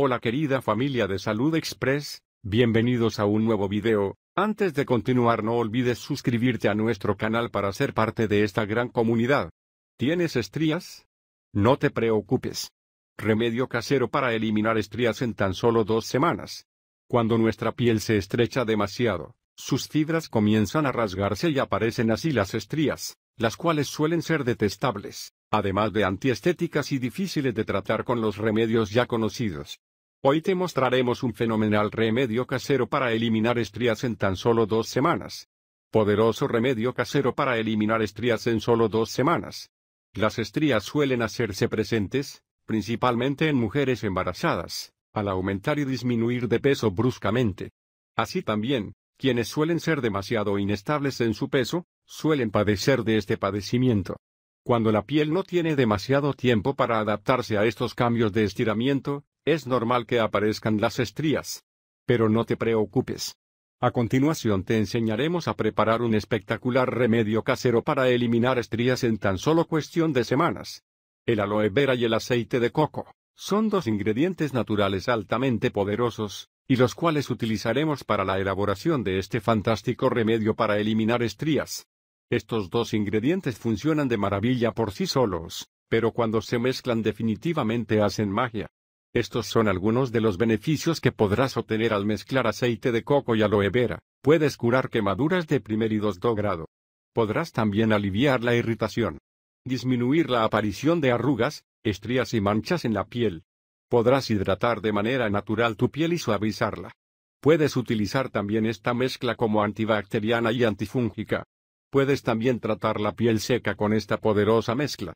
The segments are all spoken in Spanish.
Hola querida familia de Salud Express, bienvenidos a un nuevo video, antes de continuar no olvides suscribirte a nuestro canal para ser parte de esta gran comunidad. ¿Tienes estrías? No te preocupes. Remedio casero para eliminar estrías en tan solo dos semanas. Cuando nuestra piel se estrecha demasiado, sus fibras comienzan a rasgarse y aparecen así las estrías, las cuales suelen ser detestables, además de antiestéticas y difíciles de tratar con los remedios ya conocidos. Hoy te mostraremos un fenomenal remedio casero para eliminar estrías en tan solo dos semanas. Poderoso remedio casero para eliminar estrías en solo dos semanas. Las estrías suelen hacerse presentes, principalmente en mujeres embarazadas, al aumentar y disminuir de peso bruscamente. Así también, quienes suelen ser demasiado inestables en su peso, suelen padecer de este padecimiento. Cuando la piel no tiene demasiado tiempo para adaptarse a estos cambios de estiramiento, es normal que aparezcan las estrías. Pero no te preocupes. A continuación te enseñaremos a preparar un espectacular remedio casero para eliminar estrías en tan solo cuestión de semanas. El aloe vera y el aceite de coco son dos ingredientes naturales altamente poderosos, y los cuales utilizaremos para la elaboración de este fantástico remedio para eliminar estrías. Estos dos ingredientes funcionan de maravilla por sí solos, pero cuando se mezclan definitivamente hacen magia. Estos son algunos de los beneficios que podrás obtener al mezclar aceite de coco y aloe vera. Puedes curar quemaduras de primer y dos grado. Podrás también aliviar la irritación. Disminuir la aparición de arrugas, estrías y manchas en la piel. Podrás hidratar de manera natural tu piel y suavizarla. Puedes utilizar también esta mezcla como antibacteriana y antifúngica. Puedes también tratar la piel seca con esta poderosa mezcla.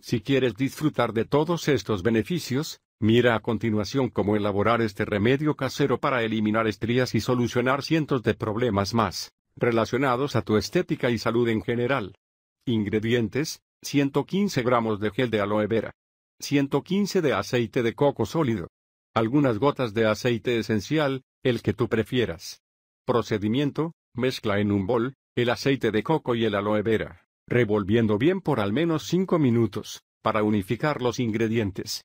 Si quieres disfrutar de todos estos beneficios, Mira a continuación cómo elaborar este remedio casero para eliminar estrías y solucionar cientos de problemas más, relacionados a tu estética y salud en general. Ingredientes, 115 gramos de gel de aloe vera, 115 de aceite de coco sólido, algunas gotas de aceite esencial, el que tú prefieras. Procedimiento, mezcla en un bol, el aceite de coco y el aloe vera, revolviendo bien por al menos 5 minutos, para unificar los ingredientes.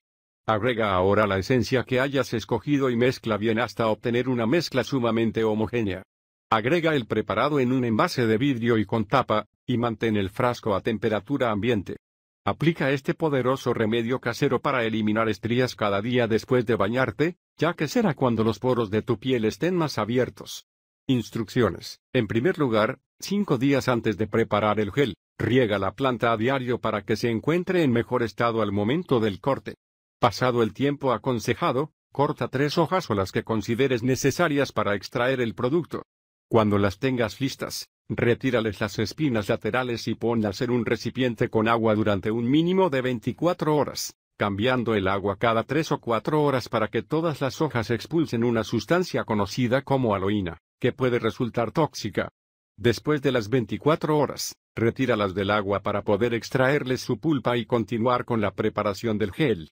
Agrega ahora la esencia que hayas escogido y mezcla bien hasta obtener una mezcla sumamente homogénea. Agrega el preparado en un envase de vidrio y con tapa, y mantén el frasco a temperatura ambiente. Aplica este poderoso remedio casero para eliminar estrías cada día después de bañarte, ya que será cuando los poros de tu piel estén más abiertos. Instrucciones. En primer lugar, cinco días antes de preparar el gel, riega la planta a diario para que se encuentre en mejor estado al momento del corte. Pasado el tiempo aconsejado, corta tres hojas o las que consideres necesarias para extraer el producto. Cuando las tengas listas, retírales las espinas laterales y ponlas en un recipiente con agua durante un mínimo de 24 horas, cambiando el agua cada tres o cuatro horas para que todas las hojas expulsen una sustancia conocida como aloína, que puede resultar tóxica. Después de las 24 horas, retíralas del agua para poder extraerles su pulpa y continuar con la preparación del gel.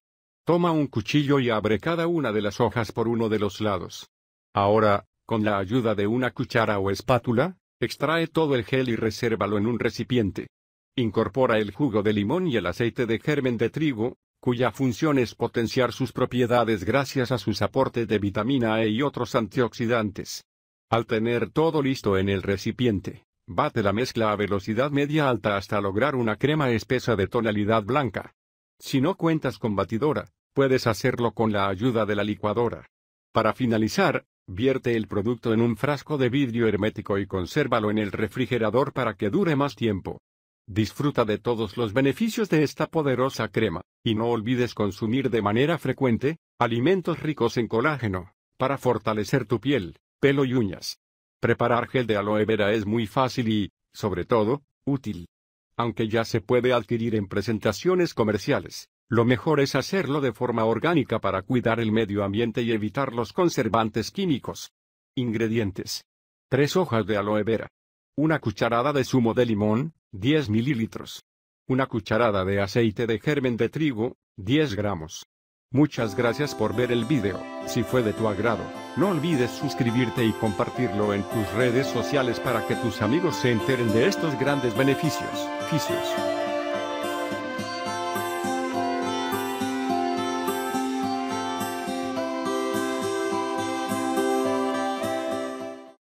Toma un cuchillo y abre cada una de las hojas por uno de los lados. Ahora, con la ayuda de una cuchara o espátula, extrae todo el gel y resérvalo en un recipiente. Incorpora el jugo de limón y el aceite de germen de trigo, cuya función es potenciar sus propiedades gracias a sus aportes de vitamina E y otros antioxidantes. Al tener todo listo en el recipiente, bate la mezcla a velocidad media alta hasta lograr una crema espesa de tonalidad blanca. Si no cuentas con batidora, Puedes hacerlo con la ayuda de la licuadora. Para finalizar, vierte el producto en un frasco de vidrio hermético y consérvalo en el refrigerador para que dure más tiempo. Disfruta de todos los beneficios de esta poderosa crema, y no olvides consumir de manera frecuente, alimentos ricos en colágeno, para fortalecer tu piel, pelo y uñas. Preparar gel de aloe vera es muy fácil y, sobre todo, útil. Aunque ya se puede adquirir en presentaciones comerciales. Lo mejor es hacerlo de forma orgánica para cuidar el medio ambiente y evitar los conservantes químicos. Ingredientes. 3 hojas de aloe vera. Una cucharada de zumo de limón, 10 mililitros. Una cucharada de aceite de germen de trigo, 10 gramos. Muchas gracias por ver el video, si fue de tu agrado, no olvides suscribirte y compartirlo en tus redes sociales para que tus amigos se enteren de estos grandes beneficios. Ficios.